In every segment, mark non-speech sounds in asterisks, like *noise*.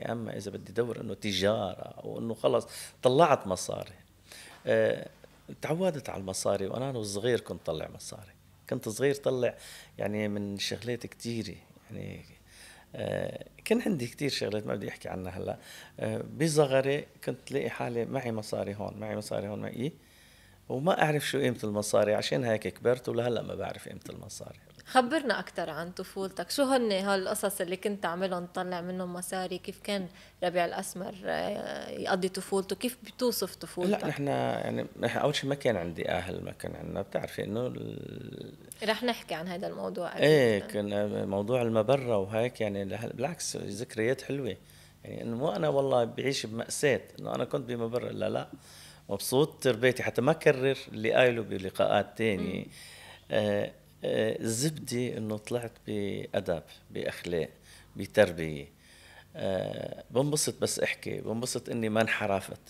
يا اما اذا بدي دور انه تجاره او انه خلص طلعت مصاري آه، تعودت على المصاري وانا صغير كنت طلع مصاري كنت صغير طلع يعني من شغلات كثيره يعني آه، كان عندي كثير شغلات ما بدي احكي عنها هلا آه، بصغري كنت لاقي حالي معي مصاري هون معي مصاري هون معي إيه؟ وما اعرف شو قيمه المصاري عشان هيك كبرت ولهلا ما بعرف قيمه المصاري خبرنا أكثر عن طفولتك شو هن هالقصص اللي كنت تعملهم تطلع منهم مصاري كيف كان ربيع الأسمر آه، يقضي طفولته كيف بتوصف طفولتك لا نحن يعني نحن أول شيء ما كان عندي أهل ما كان عندنا بتعرفي إنه رح نحكي عن هذا الموضوع إيه كان موضوع المبرة وهيك يعني بالعكس ذكريات حلوة يعني إنه مو أنا والله بعيش بمأساة إنه أنا كنت بمبرة لا لا مبسوط تربيتي حتى ما كرر اللي قايله بلقاءات ثانيه الزبده انه طلعت بادب باخلاق بتربيه آه، بنبسط بس احكي بنبسط اني ما انحرفت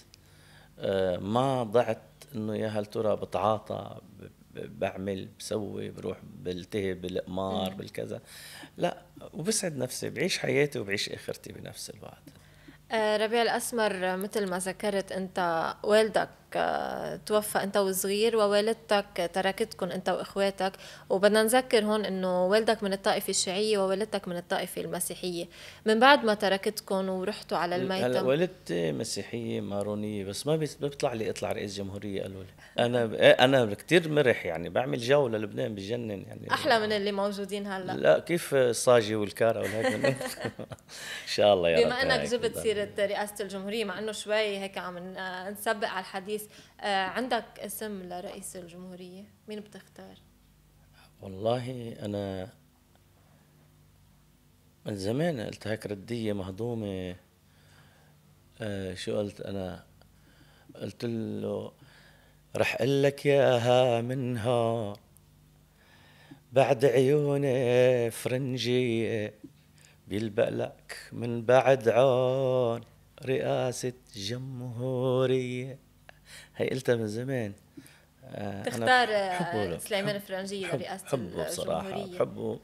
آه، ما ضعت انه يا هل ترى بتعاطى بعمل بسوي بروح بلتهي بالقمار بالكذا لا وبسعد نفسي بعيش حياتي وبعيش اخرتي بنفس الوقت آه، ربيع الاسمر مثل ما ذكرت انت والدك آه، توفى انت وصغير ووالدتك تركتكم انت واخواتك وبدنا نذكر هون انه والدك من الطائفه الشيعيه ووالدتك من الطائفه المسيحيه من بعد ما تركتكم ورحتوا على الميتم هلا والدتي مسيحيه مارونيه بس ما بيطلع لي اطلع رئيس جمهوريه قالوا لي انا إيه، انا كثير مرح يعني بعمل جو للبنان بجنن يعني احلى من اللي موجودين هلا لا كيف الصاجي والكاره والهيك *laughs* ان شاء الله يا رب بما انك جبت سيره رئاسه الجمهوريه مع انه شوي هيك عم نسبق على الحديث آه عندك اسم لرئيس الجمهورية مين بتختار؟ والله أنا من زمان قلت هيك ردية مهضومة آه شو قلت أنا قلت له رح قلك ياها منها بعد عيوني فرنجية بيلبق لك من بعد عون رئاسة جمهورية هي قلتها من زمان آه، تختار آه، سليمان فرنجية لرئاسة بحبه بصراحة بحبه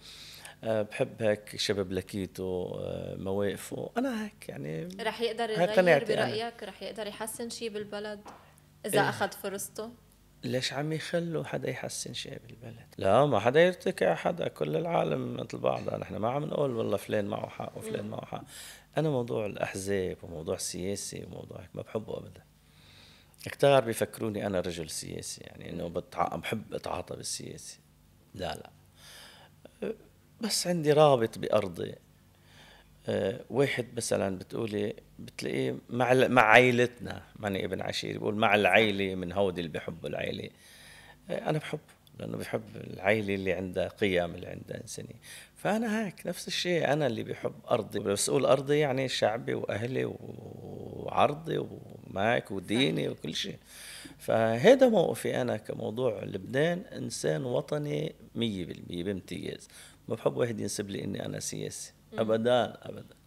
آه، بحب هيك شباب لكيته مواقفه انا هيك يعني رح يقدر يغير برايك رح يقدر يحسن شيء بالبلد اذا إيه؟ اخذ فرصته ليش عم يخلوا حدا يحسن شيء بالبلد؟ لا ما حدا يرتكع حدا كل العالم مثل بعضها نحن ما عم نقول والله فلان معه حق وفلان معه حق أنا موضوع الأحزاب وموضوع السياسي وموضوع ما بحبه أبدا كتار بيفكروني انا رجل سياسي يعني انه بتع... بحب اتعاطى بالسياسه لا لا بس عندي رابط بارضي آه، واحد مثلا بتقولي بتلاقيه مع مع عيلتنا ماني ابن عشير بقول مع العيله من هودي اللي بحبوا العيله آه، انا بحب لانه بحب العيله اللي عندها قيم اللي عندها انسانيه فانا هيك نفس الشيء انا اللي بحب ارضي بس اقول ارضي يعني شعبي واهلي وعرضي و... ومعاك وديني وكل شيء فهذا موقفي أنا كموضوع لبنان إنسان وطني مية بالمية بامتياز ما بحب واحد ينسب لي إني أنا سياسي أبدا أبدا